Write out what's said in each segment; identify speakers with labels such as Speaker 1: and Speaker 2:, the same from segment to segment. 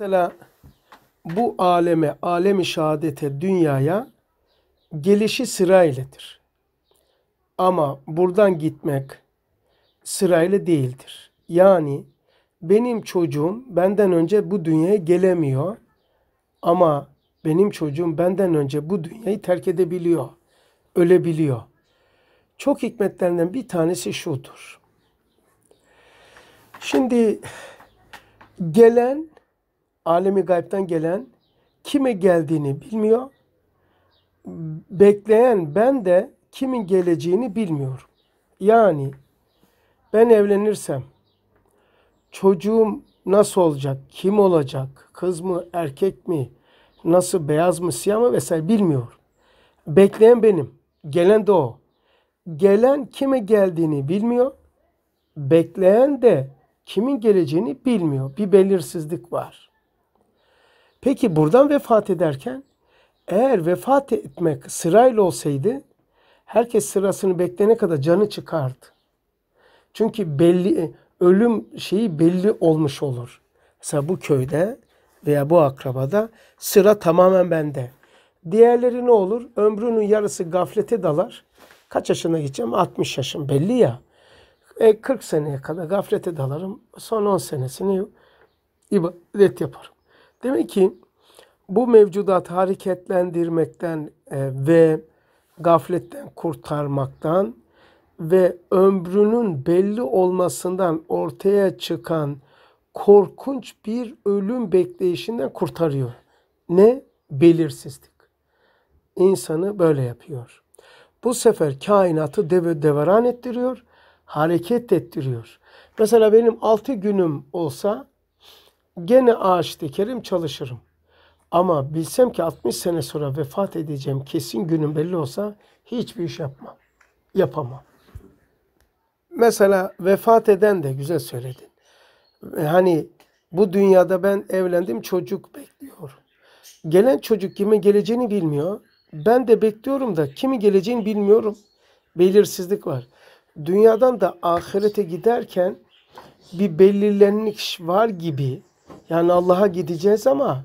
Speaker 1: Mesela bu aleme, alemi şehadete, dünyaya gelişi sırayledir. Ama buradan gitmek sırayla değildir. Yani benim çocuğum benden önce bu dünyaya gelemiyor ama benim çocuğum benden önce bu dünyayı terk edebiliyor, ölebiliyor. Çok hikmetlerinden bir tanesi şudur. Şimdi gelen alemi gaybden gelen kime geldiğini bilmiyor. Bekleyen ben de kimin geleceğini bilmiyorum. Yani ben evlenirsem çocuğum nasıl olacak, kim olacak, kız mı, erkek mi, nasıl, beyaz mı, siyah mı vesaire bilmiyorum. Bekleyen benim, gelen de o. Gelen kime geldiğini bilmiyor, bekleyen de kimin geleceğini bilmiyor. Bir belirsizlik var. Peki buradan vefat ederken eğer vefat etmek sırayla olsaydı herkes sırasını beklene kadar canı çıkardı. Çünkü belli ölüm şeyi belli olmuş olur. Mesela bu köyde veya bu akrabada sıra tamamen bende. Diğerleri ne olur? Ömrünün yarısı gaflete dalar. Kaç yaşına gideceğim? 60 yaşım belli ya. E 40 seneye kadar gaflete dalarım. Son 10 senesini ibadet yaparım. Demek ki bu mevcudat hareketlendirmekten e, ve gafletten kurtarmaktan ve ömrünün belli olmasından ortaya çıkan korkunç bir ölüm bekleyişinden kurtarıyor. Ne? Belirsizlik. İnsanı böyle yapıyor. Bu sefer kainatı deve devaran ettiriyor, hareket ettiriyor. Mesela benim altı günüm olsa gene ağaç dikerim çalışırım. Ama bilsem ki 60 sene sonra vefat edeceğim kesin günüm belli olsa hiçbir iş yapmam. Yapamam. Mesela vefat eden de güzel söyledin. E, hani bu dünyada ben evlendim çocuk bekliyor. Gelen çocuk kime geleceğini bilmiyor. Ben de bekliyorum da kimi geleceğini bilmiyorum. Belirsizlik var. Dünyadan da ahirete giderken bir belirlenmiş var gibi yani Allah'a gideceğiz ama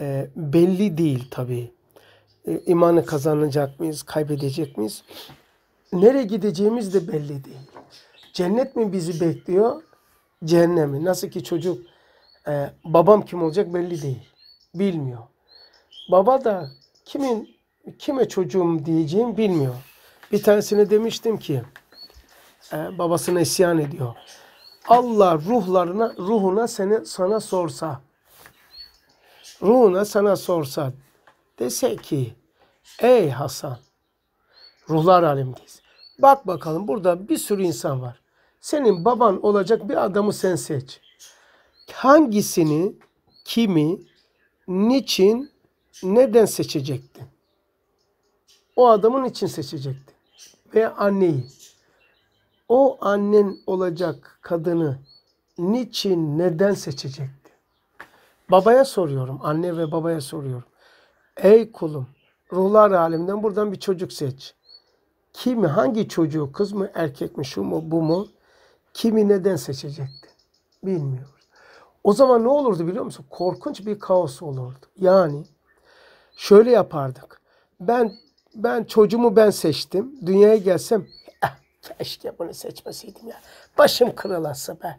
Speaker 1: e, belli değil tabi. E, imanı kazanacak mıyız, kaybedecek miyiz? Nereye gideceğimiz de belli değil. Cennet mi bizi bekliyor, cehennem mi? Nasıl ki çocuk e, babam kim olacak belli değil. Bilmiyor. Baba da kimin kime çocuğum diyeceğim bilmiyor. Bir tanesine demiştim ki e, babasına isyan ediyor. Allah ruhlarına ruhuna seni sana sorsa ruhuna sana sorsa dese ki ey Hasan ruhlar alemdeyiz. Bak bakalım burada bir sürü insan var. Senin baban olacak bir adamı sen seç. Hangisini, kimi, niçin, neden seçecektin? O adamın için seçecektin. Veya anneyi o annen olacak kadını niçin, neden seçecekti? Babaya soruyorum, anne ve babaya soruyorum. Ey kulum, ruhlar aleminden buradan bir çocuk seç. Kimi, hangi çocuğu, kız mı, erkek mi, şu mu, bu mu? Kimi neden seçecekti? Bilmiyoruz. O zaman ne olurdu biliyor musun? Korkunç bir kaos olurdu. Yani şöyle yapardık. Ben ben çocuğumu ben seçtim. Dünyaya gelsem Keşke bunu seçmeseydim ya. Başım kırılası be.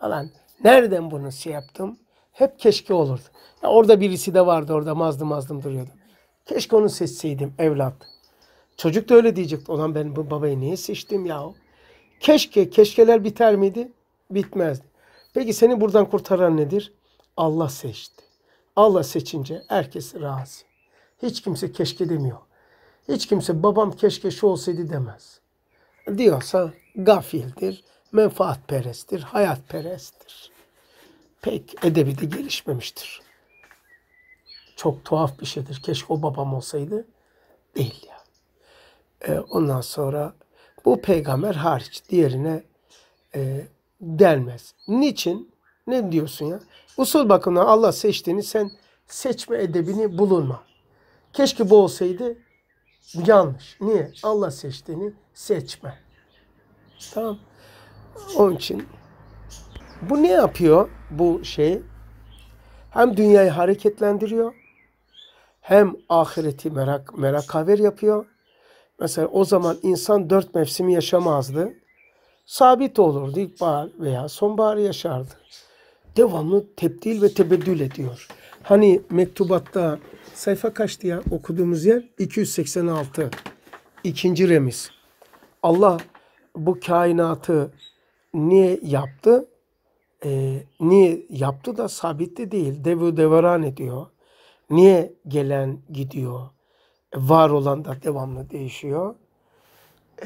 Speaker 1: Alan nereden bunu şey yaptım? Hep keşke olurdu. Ya orada birisi de vardı orada mazdım mazdım duruyordu. Keşke onu seçseydim evlat. Çocuk da öyle diyecekti, Olan ben bu babayı niye seçtim ya? Keşke, keşkeler biter miydi? Bitmezdi. Peki seni buradan kurtaran nedir? Allah seçti. Allah seçince herkes razı. Hiç kimse keşke demiyor. Hiç kimse babam keşke şu olsaydı demez diyorsa gafildir, menfaatperesttir, hayatperesttir. Pek edebi de gelişmemiştir. Çok tuhaf bir şeydir. Keşke o babam olsaydı. Değil ya. Yani. Ee, ondan sonra bu peygamber hariç diğerine e, denmez. Niçin? Ne diyorsun ya? Usul bakımından Allah seçtiğini sen seçme edebini bulunma. Keşke bu olsaydı Yanlış. Niye? Allah seçtiğini seçme. Tamam. Onun için bu ne yapıyor bu şey? Hem dünyayı hareketlendiriyor hem ahireti merak merak haber yapıyor. Mesela o zaman insan dört mevsimi yaşamazdı. Sabit olurdu ilkbahar veya sonbahar yaşardı. Devamlı tebdil ve tebedül ediyor. Hani mektubatta sayfa kaçtı ya okuduğumuz yer? 286. İkinci remiz. Allah bu kainatı niye yaptı? Ee, niye yaptı da sabit de değil. Devu devaran ediyor. Niye gelen gidiyor? Var olan da devamlı değişiyor.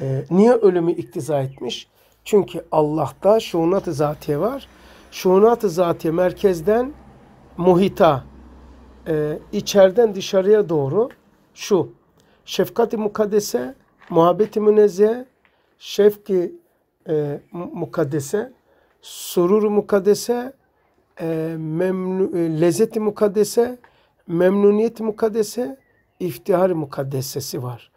Speaker 1: Ee, niye ölümü iktiza etmiş? Çünkü Allah'ta şunat-ı zatiye var. Şunat-ı zatiye merkezden muhita, e, içeriden dışarıya doğru şu. Şefkati mukaddese, muhabbeti münezzeh, şefki e, mukaddese, surur mukaddese, e, memnu, e, lezzeti mukaddese, memnuniyet mukaddese, iftihar mukaddesesi var.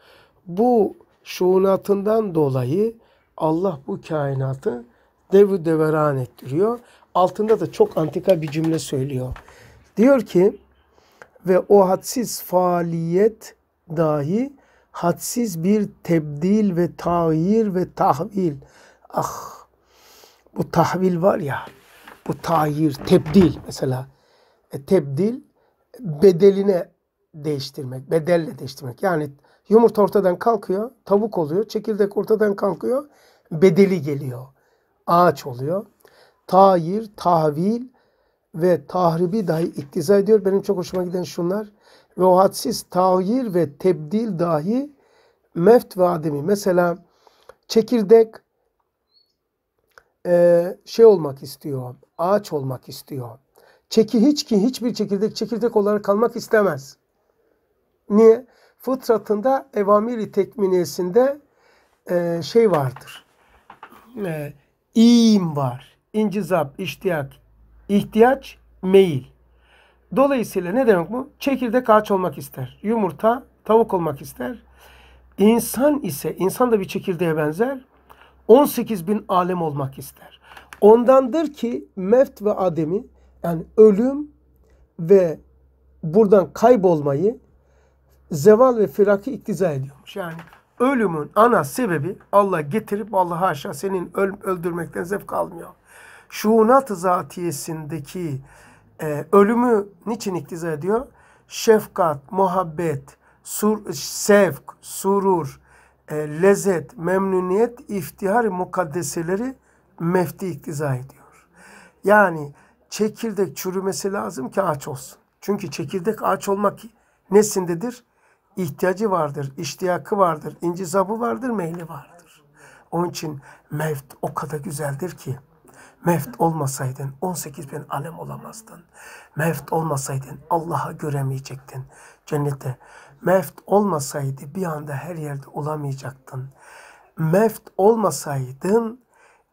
Speaker 1: Bu şuunatından dolayı Allah bu kainatı dev deveran ettiriyor. Altında da çok antika bir cümle söylüyor. Diyor ki ve o hadsiz faaliyet dahi hadsiz bir tebdil ve tayir ve tahvil. Ah bu tahvil var ya bu tayir, tebdil mesela. E, tebdil bedeline değiştirmek, bedelle değiştirmek. Yani yumurta ortadan kalkıyor, tavuk oluyor, çekirdek ortadan kalkıyor, bedeli geliyor. Ağaç oluyor. Tayir, tahvil, ve tahribi dahi iktiza ediyor. Benim çok hoşuma giden şunlar. Ve o hadsiz tahir ve tebdil dahi meft ve ademi. Mesela çekirdek e, şey olmak istiyor, ağaç olmak istiyor. Çeki hiç ki hiçbir çekirdek çekirdek olarak kalmak istemez. Niye? Fıtratında evamiri tekminiyesinde e, şey vardır. E, İyim var. İncizap, iştiyak, ihtiyaç, meyil. Dolayısıyla ne demek bu? Çekirdek ağaç olmak ister. Yumurta tavuk olmak ister. İnsan ise, insan da bir çekirdeğe benzer. 18 bin alem olmak ister. Ondandır ki meft ve ademi yani ölüm ve buradan kaybolmayı zeval ve firakı iktiza ediyormuş. Yani ölümün ana sebebi Allah getirip Allah haşa senin öl öldürmekten zevk almıyor şuunat-ı zatiyesindeki e, ölümü niçin iktiza ediyor? Şefkat, muhabbet, sur, sevk, surur, e, lezzet, memnuniyet, iftihar mukaddeseleri mefti iktiza ediyor. Yani çekirdek çürümesi lazım ki ağaç olsun. Çünkü çekirdek ağaç olmak nesindedir? İhtiyacı vardır, iştiyakı vardır, incizabı vardır, meyli vardır. Onun için mevt o kadar güzeldir ki Mevt olmasaydın 18 bin alem olamazdın. Mevt olmasaydın Allah'a göremeyecektin cennette. Mevt olmasaydı bir anda her yerde olamayacaktın. Mevt olmasaydın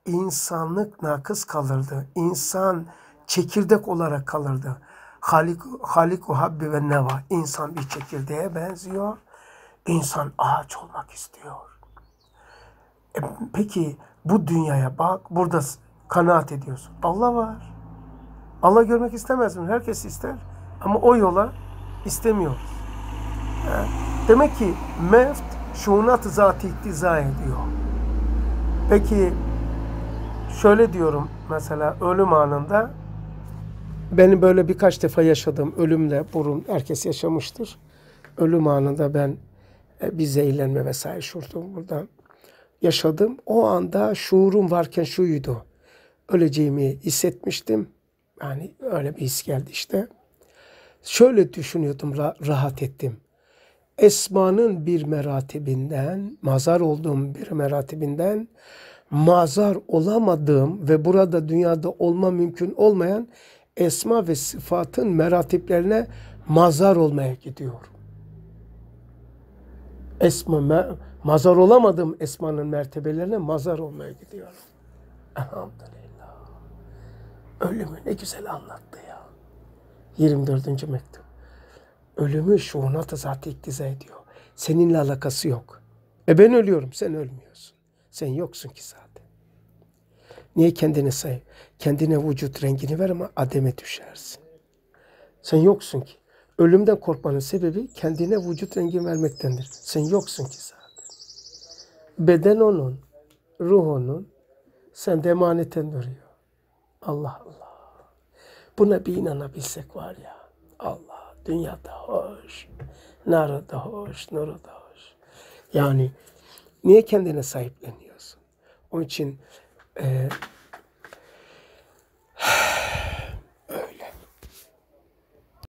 Speaker 1: insanlık nakıs kalırdı. İnsan çekirdek olarak kalırdı. Halik, Haliku Habbi ve Neva. İnsan bir çekirdeğe benziyor. İnsan ağaç olmak istiyor. E, peki bu dünyaya bak. Burada kanaat ediyorsun. Allah var. Allah görmek istemez mi? Herkes ister. Ama o yola istemiyoruz. demek ki meft şuunat-ı zati iktiza ediyor. Peki şöyle diyorum mesela ölüm anında beni böyle birkaç defa yaşadım ölümle burun herkes yaşamıştır. Ölüm anında ben e, bir zehirlenme vesaire şurdum buradan yaşadım. O anda şuurum varken şuydu öleceğimi hissetmiştim. Yani öyle bir his geldi işte. Şöyle düşünüyordum, rahat ettim. Esmanın bir meratibinden, mazar olduğum bir meratibinden mazar olamadığım ve burada dünyada olma mümkün olmayan esma ve sıfatın meratiplerine mazar olmaya gidiyorum. Esma, me, mazar olamadığım esmanın mertebelerine mazar olmaya gidiyorum. Elhamdülillah ölümü ne güzel anlattı ya. 24. mektup. Ölümü şuuna tezat iktiza ediyor. Seninle alakası yok. E ben ölüyorum, sen ölmüyorsun. Sen yoksun ki zaten. Niye kendini say? Kendine vücut rengini ver ama ademe düşersin. Sen yoksun ki. Ölümden korkmanın sebebi kendine vücut rengi vermektendir. Sen yoksun ki zaten. Beden onun, ruh onun, sen de emaneten duruyor. Allah Allah. Buna bir inanabilsek var ya. Allah. Dünyada hoş. nara da hoş. da hoş. Yani niye kendine sahipleniyorsun? Onun için eee